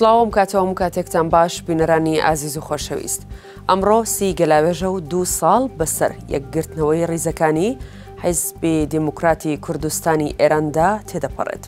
سلااو بکاتەوە و کاتێکتان باش بینەرانی ئازیز و خۆشەویست. ئەمڕۆ سی گەلاوێژە و دوو ساڵ بەسەر یەکگرتنەوەی ڕیزەکانی حیزبی دیموکراتی کوردستانی ئێراندا تێدەپەڕێت.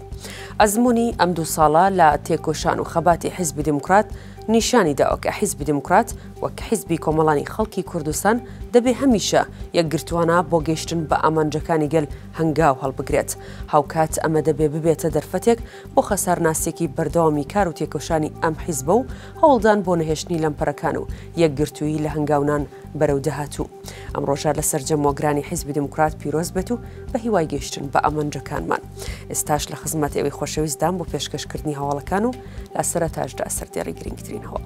ئەزمموی ئەم دوو ساڵە لە تێکۆشان و خەباتی حیزبی دیموکرات، نیشانیدا ئەوکە حیزبی دموکرات وەک حیزبی کۆمەڵانی خەڵکی کوردستان دەبێ هەمیشە یەکگرتوانە بۆ گەشتن بە ئامانجەکانی گەل هەنگاو هەڵبگرێت هاوکات ئەمە دەبێ ببێتە دەرفەتێک بۆ خەسەرناسیێکی بەردەوامی کار و تێکۆشانی ئەم حیزبە و هەوڵدان بۆ نەهێشتنی لەمپەرەکان و یەکگرتووی لە هەنگاونان بەرەو دەهاتوو ئەم ڕۆژە لە سەررجەمۆگرانی حیزبی دموکرات پیرۆز بێت و بە هیوای گەیشتن بە ئەمەنجەکانمان ئێستاش لە خزمەت ئەوەی خۆشەویستدان بۆ پێشکەشکردنی هەواڵەکان و لە سەرتاشدا سەردێڕی گرنگترین هەواڵ.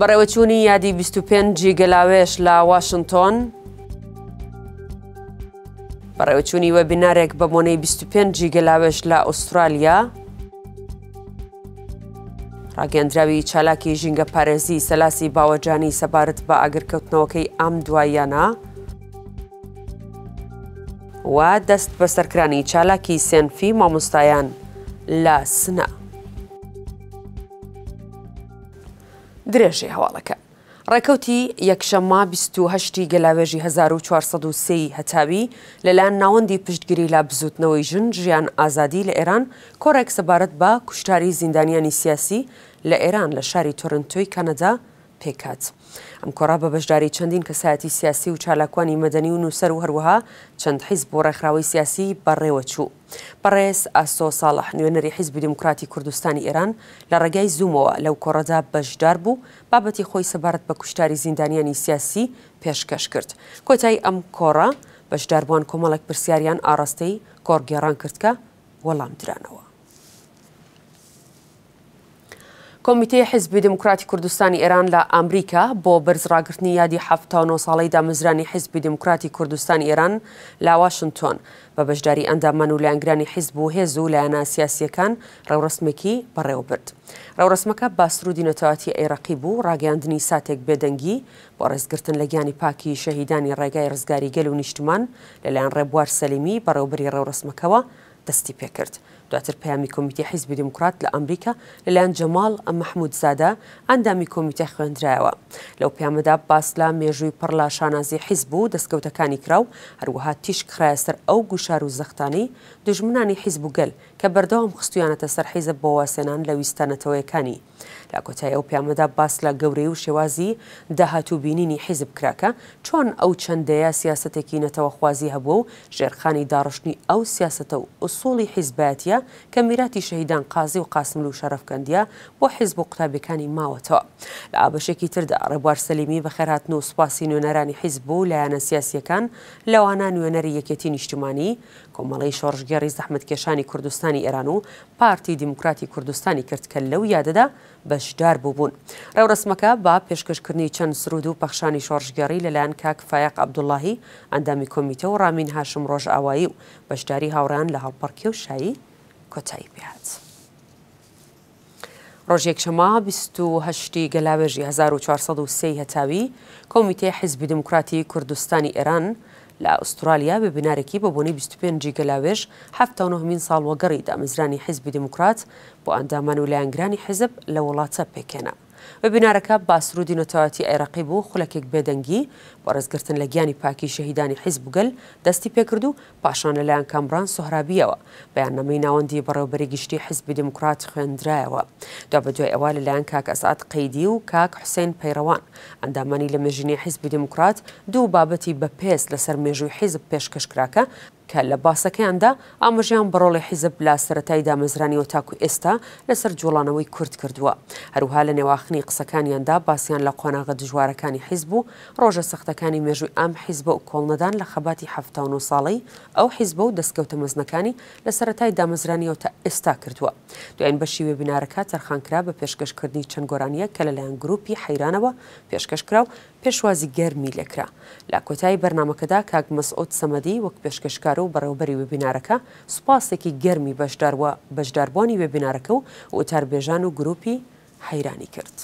بەڕێوەچوونی یادی 25 گەلاوێش لە واشنگتۆن بەڕێوەچوونی وەبینارێک بە مۆنەی 25 گەلاوێش لە ئوسترالیا ڕاگەندراوی چالاکی ژینگە پارێزی سەلاسی باوەجانی سەبارەت بە ئاگرکەوتنەوەکەی ئەم دواییانە و دەست بە سەرکرانی چالاکی سنفی مامۆستایان لە سنە. درێژێ هەواڵەکە. ڕێکەوتی یەکشەمما 28 گەلاوێژی 1403 هەتاوی لەلایەن ناوەندی پشتگیری لا بزوتنەوەی ژن ژیان ئازادی لە ئێران کۆڕێک سەبارەت بە کوشتاری زیندانیانی سیاسی لە ئێران لە شاری تۆرنتۆی کەنەدا پێکات. ئەم کۆڕا بە بەشداری چەندین کەسایەتی سیاسی و چالاکوانی مەدەنی و نووسەر و هەروەها چەند حیز بۆ ڕێکخراوی سیاسی بەڕێوە چوو. بەڕێز ئاسۆ ساڵح نوێنەری حیزبی دموکراتی کوردستانی ئێران لە ڕێگای زوومەوە لەو کۆڕەدا بەشدار بوو بابەتی خۆی سەبارەت بە کوشتاری زیندانیانی سیاسی پێشکەش کرد. کۆتایی ئەم کۆڕە بەشداربووان کۆمەڵک پرسیاریان ئاراستەی کۆڕگێڕان کردکە وەڵام درانەوە. کۆمیتەی حزبی دموکراتی کوردستانی ئێران لە ئەمریکا بۆ بەرزڕاگررتنی یادی ه ساڵیدا مزرانی حزبی دموکراتی کوردستان ئێران لە واشنگتۆن بە بەشداری ئەندامان و لایەنگرانی حیزب و هێز و لایەنە سیاسیەکان ڕێڕسمێکی بەڕێوەبرد. ڕێڕسمەکە باسرودی نەتەواتی عێراقی بوو ڕاگەاندنی ساتێک بێدەنگی بۆ ڕێزگرتن لە گیانی پاکی شەهیدانی ڕێگای ڕزگاری گەل و نیشتمان لەلایەن ڕێبوار سەلیمی بەڕێوبری ڕێڕسمەکەەوە دەستی پێکرد. دواتر پامی کمیتی حیزبی دموکرات لە ئەمریکا لەلایەن جەماڵ مححمود زادە ئەندامی کمیتە خوێندرایەوە لەو پیامەدا باس لە مێژووی پڕلا شانازی حیزب و دەستکەوتەکانی کراو هەروەها تیشکخرایە سەر ئەو گوشار و زەختانی دژمنانی حیزب و گەل کە بەردەوام خستویانەتە سەر حیزە بۆواسێنان لە ویستانەتەوەیەکانی لا کۆتایی ئەو پیامەدا باس لە گەورەی و شێوازی داهاتوو بینینی حیزب کراکە چۆن ئەو چەندەیە سیاستێکی نەتەوەخوازی هەبوو و ژێرخانی داڕشتنی ئەو سیاستە و ئوسڵی حیزباتە کە میراتی شەهیددان قازی و قاسمل و شەرفکەندیە بۆ حیزب و قوتابەکانی ماوەتەوە لە ئابشێکی تردا ڕێبوار سەلیمی بە خێراتن و سوپاسی نوێنەرانی حیزب و لایەنە سیاسیەکان لەوانە نوێنەری یەکێتی نیشتمانی کۆمەڵی شۆڕژگەڕی زەحمت کێشانی کوردستانی ئێران و پارتی دیموکراتی کوردستانی کرد کە لەو یادەدا بەشدار بوو بوون. ڕێورسمەکە با پێشکەشکردنی چەند سرود و پەخشانی شۆڕژگەڕی لەلایەن کاک فایق عبدوڵاهی ئەندامی کۆمیتە و ڕامین هاشم ڕۆژ ئاوایی و بەشداری هاوڕان لە هەڵپەرکی و شایی کۆتایی پێات. ڕۆژێکشەما 28 گەلاوێژی 1403 هەتاوی کۆمیتێ حیزبی دموکراتی کوردستانی ئێران، لە ئوسترالیا بە بنارێکی بە بۆنی 25 گەلاوێژ ه ساڵ وەگەڕی دامەزرانی حیزبی دموکرات بۆ ئەندامان و لایەنگرانی حیزب لە وڵاتە پێکێنە. بە بینارەکە باسرودی نەتەواتی عێراقی بوو خولەکێک بێدەنگی بەڕێزگرتن لە گیانی پاکی شەهیدانی حیز بگەل دەستی پێکرد و پاشان لەلایەن کامران سوهرابیەوە بەیانەمەی ناوەندی بەڕێوبەری گشتی حزبی دموکرات خوێندرایەوە دو بە دوای ئەوە لەلایەن کاک ئەسعات قەیدی و کاک حوسین پەیڕەوان ئەندامانی لە مێژنی حیزبی دموکرات دوو بابەتی بە پێس لەسەر مێژووی حیزب پێشکەشکراکە کە لە باسەکەیاندا ئاماژیان بەڕۆڵی حیزب لە سەتای دامەزرانیەوە تاکو ئێستا لەسەر جوڵانەوەی کورد کردووە هەروها لە نێواخنی قسەکانیاندا باسییان لە قۆناغە دژوارەکانی حیزب و ڕۆژە سەختەکە دەستکەوتنەکانی مێژووی ئام حیزبە و کۆڵنەدان لە خەباتی ه ساڵی ئەو حیزبە و دەستکەوتە مەزنەکانی لە سەتای دامەزرانیەوە تا ئێستا کردووە دوایین بەشی وێبینارەکە تەرخانکرا بە پێشکەشکردنی چەندگۆرانیە کە لەلایەن گروپی حەیرانەوە پێشکەشکرا و پێشوازی گەرمی لێکرا لە کۆتایی بەرنمەکەدا کاک مەسعود سەمەدی وەک پێشکەشکار و بەڕێوبەری وێبینارەکە سوپاسێکی گەرمی بەشداربوونی وێبینارەکە و ئۆتاربێژان و گروپی حەیرانی کرد.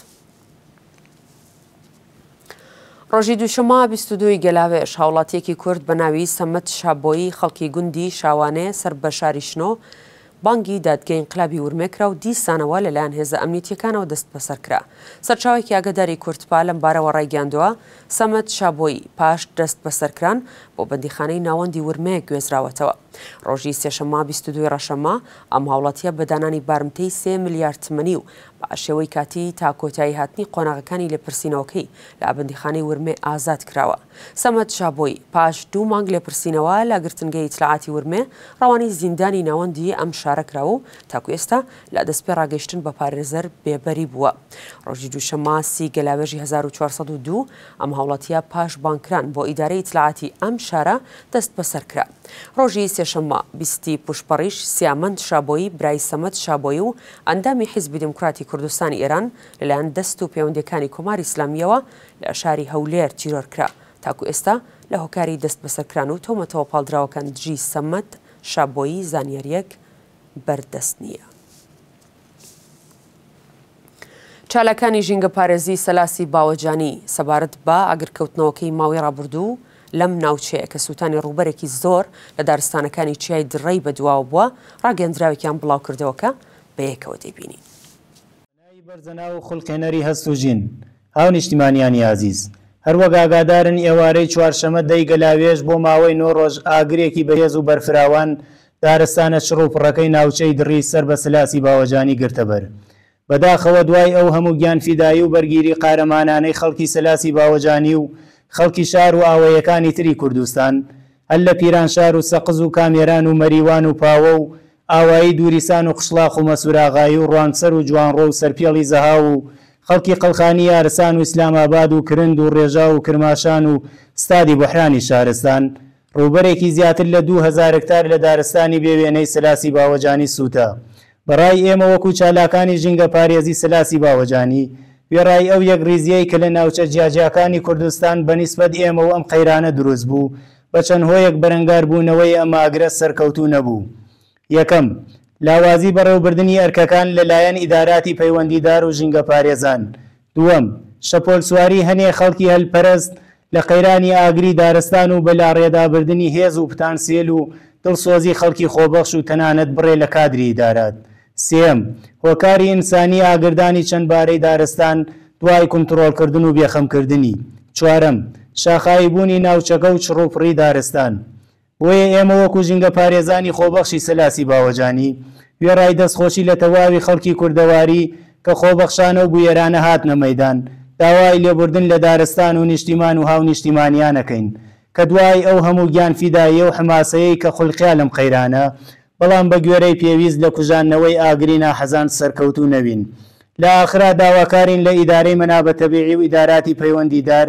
ڕۆژی دووشما 22 گەلاوێش هاوڵاتیەکی کورد بە ناوی سەمت شابۆیی خەڵکی گوندی شاوانەیە سەر بە شاریشنۆ بانگی دادگەین قلابی ورمێکرا و دیسانەوە لەلایەن هێزە ئەمنیتیەکانەوە دەست بەسەرکرا سەرچاوێکی ئاگداری کورتپا لەم بارەوە ڕایگەاندووە سەمت شابۆی پاش دەست بەسەرکران بۆ بەندیخانەی ناوەندی ورمەیە گوێزراوەتەوە ڕۆژی سێشەما 22 ڕەشەما ئەم هاوڵەتیە بەدانانی بارمتەی سێ میلیارد تمەنی و بە شێوەی کاتی تا کۆتایی هاتنی قۆناغەکانی لە پرسینەوەکەی لە ئابندیخانەی ورمێ ئازاد کراوە سەمەد شابۆی پاش دوو مانگ لە پرسینەوە لە گرتنگەی اطلاعاتی ورمێ ڕەوانی زیندانی ناوەندی ئەم شارەکرا و تاکو ئێستا لە دەستپێ ڕاگەشتن بە پارێزەر بێبەری بووە ڕۆژی دووشەماسی گەلاوێژی 1942 ئەم هاوڵەتیە پاش بانکران بۆ ئیدارەی اطلاعاتی ئەم شار شارە دەست بەسەرکرا. ڕۆژی سێشەمە بیستی پوشپەڕیش سیامەند شابۆی برای سەمەد شابۆی و ئەندامی حیزبی دموکراتی کوردستانی ئێران لەلایەن دەست و پەیوەندەکانی کۆماری ئسلامیەوە لە شاری هەولێر تیرۆرکرا تاکو ئێستا لە هۆکاری دەست بەسەرکران و تۆمەتەوە پاڵدراوەکان جی سەمەد شابۆیی زانیاریەک بەردەست نییە. چالەکانی ژینگە پارێزی سەلاسی باوەجانی سەبارەت بە ئەگرکەوتنەوەکەی ماوەی ڕابردوو لەم ناوچەیە کە سووتانی ڕوبەرێکی زۆر لە دارستانەکانی چیای دڕی بەدواو بووە ڕاگەندراوێکیان بڵاو کردەوەکە بەیەکەوە دەبینی. بەرزەنا و خولقێنەری هەستوژین هاو نیشتیمانیانی عزیز. هەروەک ئاگادارن ئێوارەی چوارشەمە دەی گەلاوێش بۆ ماوەی نۆ ڕۆژ ئاگرێکی بەهێز و بەرفراوان دارستانە شڕوپڕەکەی ناوچەی دڕی سەر بە سلاسی باوەجانی گرتەبەر. بەداخەوە دوای ئەو هەموو گیان فیدایی و بەرگیری قارەمانانەی خەڵکی سلاسی باوەجانی و خەڵکی شار و ئاوەیەکانی تری کوردستان هەل لە پیران شار و سەقز و کامێران و مەریوان و پاوە و ئاوایی دووریسان و قشلاق و مەسوراغایی و ڕوانسەر و جوانڕۆ و سەرپێڵی زەها و خەڵکی قەلخانی یارسان و ئیسلاماباد و کرند و ڕێژا و کرماشان و ستادی بەحرانی شارستان ڕوبەرێکی زیاتر لە 2000 هکتار لە دارستانی بێوێنەی سلاسی باوەجانی سووتە بەڕای ئێمە وەکو چالاکانی ژینگە پارێزی سلاسی باوەجانی وێڕای ئەو یەکریزیەی کە لە ناوچە جیاجیەکانی کوردستان بەنیسبەت ئێمە و ئەم قەیرانە دروست بوو بە چەند هۆیەک بەرەنگار بوونەوەی ئەماگرە سەرکەوتو نەبوو. یەکەم لاوازی بەڕێوبردننی ئەرکەکان لەلایەن ئیداراتی پەیوەندیدار و ژینگە پارێزان. دووەم شەپۆل سواری هەنێ خەڵکی هەلپەرست لە قەیرانی ئاگری دارستان و بەلا ڕێدابردننی هێز و پتان سێل و دڵسۆزی خەڵکی خۆبەخش و تەنانەت بڕێ لە کادری دارات. سێم هۆکاری ئینسانی ئاگردانی چەند بارەی دارستان دوای کنتترۆلکردن و بێخەمکردنی چوارم شاخایی بوونی ناوچەکە و چڕوپڕی دارستان بۆیە ئێمە وەکو ژینگە پارێزانی خۆبەخشی سەلاسی باوەجانی وێڕای دەستخۆشی لە تەواوی خەڵکی کوردەواری کە خۆبەخشانە و بویێرانە هات نەمەدان داوای لێبوردن لە دارستان و نیشتیمان و هاو نیشتیمانیانەکەین کە دوای ئەو هەموو گیان فیدایە و حماسەیە کە خولقیا لەم خەیرانە بەڵام بە گوێرەی پێویست لە کوژانەوەی ئاگرینە حەزان سەرکەوتو نەوین لە ئاخرا داواکارین لە ئیدارەی مەنابەتەبیعی و ئیداراتی پەیوەندیدار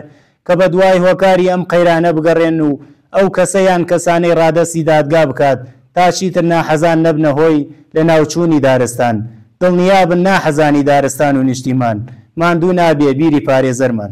کە بە دوای هۆکاری ئەم قەیرانە بگەڕێن و ئەو کەسەیان کەسانەی ڕادەسی دادگا بکات تاچیتر ناحەزان نەبنە هۆی لە ناوچووی دارستان دڵنیابن ناحەزانی دارستان و نیشتیمان ماندوو نابێ بیری پارێزەرمان.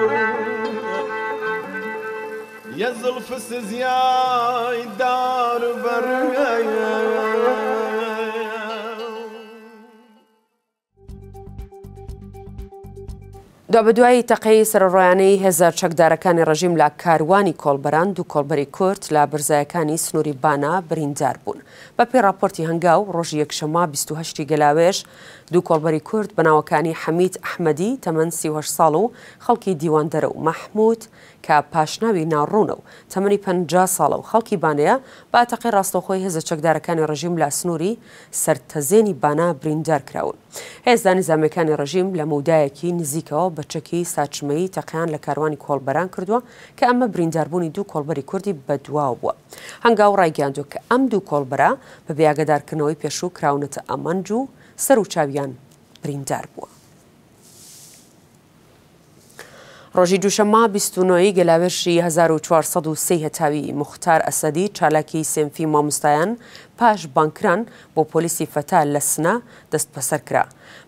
zılfısız yay dar vermeye دوابدوایی تەقەی سەرڕۆیانەی هێزار چەکدارەکانی ڕژیم لە کاروانی کۆلبەران و کۆلبەری کورت لە برزایەکانی سنووری بانا بریندار بوون. بە پێی راپۆرتی هەنگاو ڕۆژی یەکشەما 28 گەلاوێش دوو کۆلبەری کورد بەناوەکانی حەمید ئەحمەدی تەمەەن 38 ساڵ و خەڵکی دیوان دەرە و مەحموود کە پاشناوی ناڕوونە و تەمەنی پ ساڵە و خەڵکی بانەیە باتەقی ڕاستەخۆی هێزە چەکدارەکانی ڕژیم لە سنووری سەرتەزێنی بانا بریندار کراون. هێزدانی زامەکانی ڕژیم لە مودایەکی نزیکەوە بەچەکی ساچمەی تەقیان لە کاروانی کۆڵبەران کردووە کە ئەمە برینداربوونی دوو کۆلبەری کوردی بەدواو بووە. هەنگاو ڕایگەاندو کە ئەم دوو کۆلبەرە بە بیاگەدارکردنەوەی پێشوو کراونەتە ئەمەنج و سەر و چاویان بریندار بووە. ڕۆژی دووشەما بیستنۆی گەلاوێشی 1400 هەتاوی مختار ئەسەدی چالاکی سمفی مامۆستایان پاش بانکران بۆ پۆلیسی فەتا لە سنا دەست بەسەر کرا.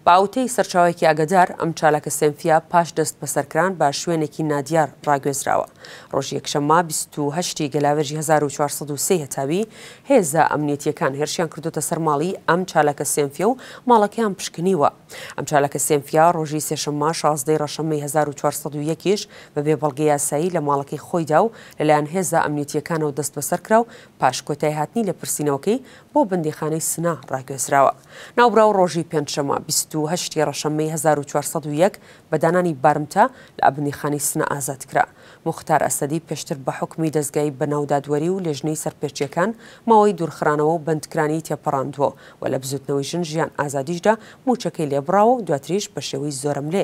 باوتەی سەرچاوێکی ئاگدار ئەم چالەکە سنفیا پاش دەست بەسەرکران با شوێنێکی نادیار ڕاگوێزراوە ڕۆژی یەکشەمما 28 گەلاوێژی 1403 هەتاوی هێزا ئەمنیەتیەکان هێرشیان کردوتە سەرماڵی ئەم چالەکە سنفیا و ماڵەکەیان پشکنیوە ئەم چالەکە سنفیا ڕۆژی سێشەمما 16 ڕەشەمەی 1401ش بە بێبڵگە یاسایی لە ماڵەکەی خۆیدا و لەلایەن هێزا ئەمنیەتیەکانەوە دەست بەسەر کرا و پاش کۆتای هاتنی لە پرسیینەوەکەی بۆ بندیخانەی سنا ڕاگوێزراوە ناوبراو ڕۆژی پێنجشەمە 28 ڕەشەمەی 1401 بەدانانی بارمتە لە ئەبنیخانی سنا ئازاد کرا مختار ئەسەدی پێشتر بە حکمی دەستگایی بەناودادوەری و لێژنەی سەرپێچیەکان ماوەی دوورخرانەوە و بندکرانی تێپەڕاندووە و لە بزوتنەوەی ژن ژیان ئازادیشدا موچەکەی لێبراوە و دواتریش بە شێوەی زۆرم لێ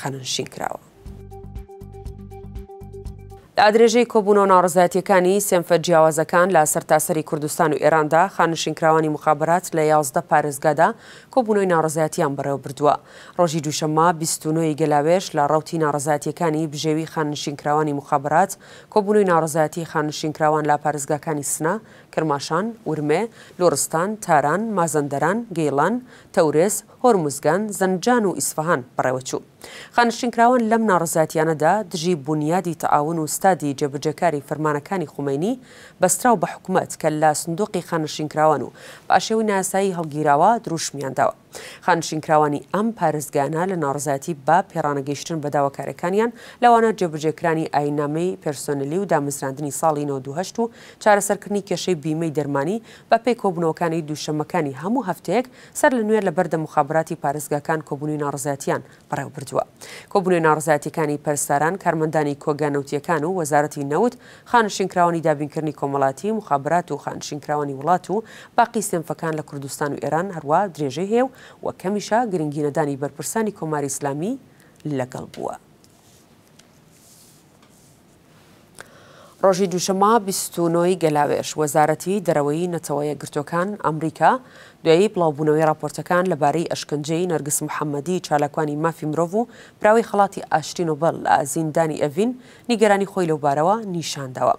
خەننشین کراوە لە ئادرێژەی کۆبوونەوە ناڕزایەتەکانی سێنفە جیاوازەکان لە سەرتاسەری کوردستان و ئێراندا خانشینکراوانی مخابرات لە یازدە پارێزگادا کۆبوونەوەی ناڕزایەتیان بەرەو بردووە ڕۆژی دووشەمە بیستونەوەی گەلاوێش لە ڕوتی ناڕزایەتەکانی بژێوی خانشینکراوانی مخابرات کۆبوونەوەی ناڕزایەتی خانشینکراوان لە پارێزگاکانی سنا کرماشان، ورمێ، لۆرستان، تاران، مازەندەران، گەیڵان، تەورێز، هۆرمزگان، زەنجان و ئیسفهان بڕێوەچوو. خانشینکراوان لەم ناڕزاتیانەدا دژی بنیادی تەعاون و ستادی جێبجەکاری فەرمانەکانی خومینی بەستراو بە حکوومەت کە لە سندوقی خانشینکراوان و باشێوی ناسایی هەڵگیراوە دروشمیانداوە. خانشینکراوانی ئەم پارێزگانە لە ناڕزاتی با پێڕانەگەیشتن بەداواکارەکانیان لەوانە جێبجێکرانی ئاینامەی پرسۆنلی و دامەزراندنی ساڵی 1970 و چارەسەرکردنی کێشەی بیمەی دەرمانی بە پێی کۆبنەوەکانی دووشەمەکانی هەموو هەفتەیەک سەر لە نوێر لە بەردە مخابراتی پارێزگاکان کۆبوونی ناڕزاتیان بەڕێوبردووە کۆبوونی ناڕزاتەکانی پەرسەران کارمەندانی کۆگانەوتیەکان و وەزارەتی نەوت خانشینکراوانی دابینکردنی کۆمەڵاتی مخابرات و خانشینکراوانی وڵات و باقی سێنفەکان لە کوردستان و ئێران هەروە درێژەی هێو و کەمیشا گرنگینەدانی بەرپرسانی کۆماری ئسلامی لەگەڵ بووە. ڕۆژی دووشەما بیستونۆی گەلاوێش وەزارەتی دەرەوەی نەتەوەیە گرتوەکان ئەمریکا دوایی بڵاوبوونەوەی راپۆرتەکان لەبارەی ئەشکنجەی نەرگس محەممەدی چالکوانی مافی مرۆڤ و براوی خڵاتی ئاشتینۆبەل لە زیندانی ئەڤین نیگەرانی خۆی لەوبارەوە نیشانداوە.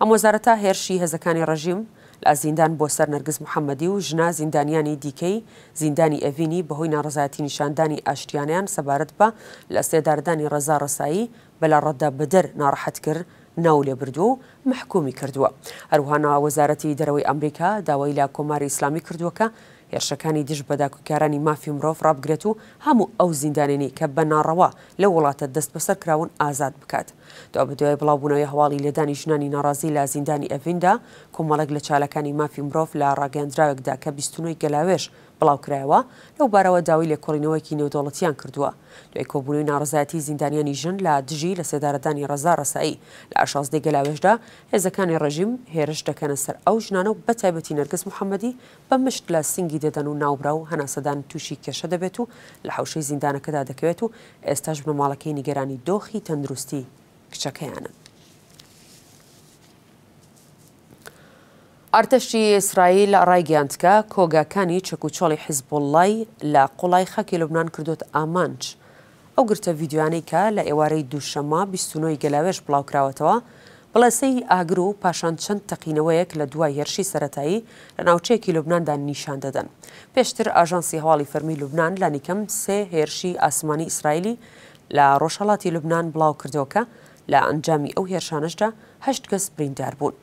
ئەم وەزارەتە هێرشی هێزەکانی ڕژیم، لە زیندان بۆ سەر نەرگز محەممەدی و ژنا زیندانیانی دیکەی زیندانی ئەڤینی بەهۆی ناڕزایەتی نیشاندانی ئاشتیانیان سەبارەت بە لە سێداردانی ڕێزا ڕسایی بەلا ڕەدە بدەر ناڕەحەت کرد ناو لێبردو و محکومی کردووە هەروهانا وەزارەتی دەرەوەی ئەمریکا داوای لا کۆماری ئیسلامی کردووەکە هێرشەکانی دژ بەداکوکارانی مافی مرۆڤ ڕابگرێت و هەموو ئەو زیندانێنی کە بە ناڕەوە لە وڵاتە دەست بەسەر کراون ئازاد بکات. دا بە دوای بڵاوبوونەوەی هەواڵی لێدانی ژنانی ناڕازی لە زیندانی ئەڤیندا کۆمەڵک لە چالەکانی مافی مرۆڤ لە ڕاگەندراوێکدا کە بیستنەوەی گەلاوێش بڵاوکرایەوە لەو بارەوە داوای لێکۆڵینەوەیکی نێودوڵەتیان کردووە دوای کۆبوونی ناڕزایەتی زیندانیانی ژن لە دژی لە سێدارەدانی ڕزا ڕسایی لە ئاشازدەی گەلاوێشدا هێزەکانی ڕژیم هێرش دەکەنە سەر ئەو ژنانە و بەتایبەتی نەرگز محەممەدی بە مشت لە سنگی دەدەن و ناوبرا و هەناسەدان تووشی کێشە دەبێت و لە حوشەی زیندانەکەدا دەکەوێت و ئێستاش بنەماڵەکەی نیگەرانی دۆخی تەندروستی کچەکەیانە. ئارتەشتی ئیسرائیل ڕایگەاندکە کۆگاکانی چەکوچۆڵی حیزبۆڵی لە قوڵای خەکی لەبنان کردوت ئامانج. ئەو گرتە ڤیددیوانەی کە لە ئێوارەی دووشەما بیستنەوەی گەلاوێش بڵاوکراوەتەوە بڵەسەی ئاگر و پاشان چەند تەقینەوەیەک لە دوای هێرشی سەتایی لە ناوچەیەکی لوبناندان نیشان دەدەن. پێشتر ئاژانسی هەواڵی فەرمی لوبنان لە نیکەم سێ هێرشی ئاسمانی ئیسرائیلی لە ڕۆژهڵاتی لوبنان بڵاو کردەوەکە لە ئەنجامی ئەو هێرشانشدا هەشت کەس بریندار بوون.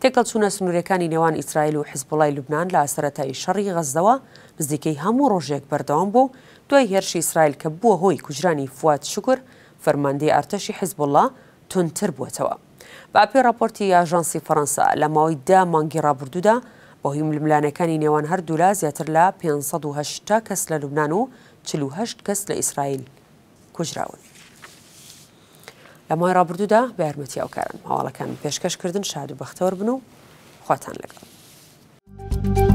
تێکەڵ چوونە سنوورەکانی نێوان ئیسرائیل و حزبڵای لوبناان لە سەتایی شەڕی غەزەوە نزیکەی هەموو ڕۆژێک بەردەوام بوو دوای هێرشی ئیسرائیل کە بووە هۆی کوژرانی فات شکر فەرماندەی ئارتەشی حزبڵە تونتر بووەتەوە. باپی راپۆرتی یاژانسی فەەنسا لە ماوەی دا مانگی ڕابردوودا بەهی ململانەکانی نێوان هەردوولا زیاتر لە 500 کەس لە لوبناان و 48 کەس لە ئیسرائیل کوژراون. لەمای ڕابردوودا بە یارمەتی ئەوکارن هەواڵەکان پێشکەشکردن شاد و بەختەوە بن و خواتان لەگەڵ.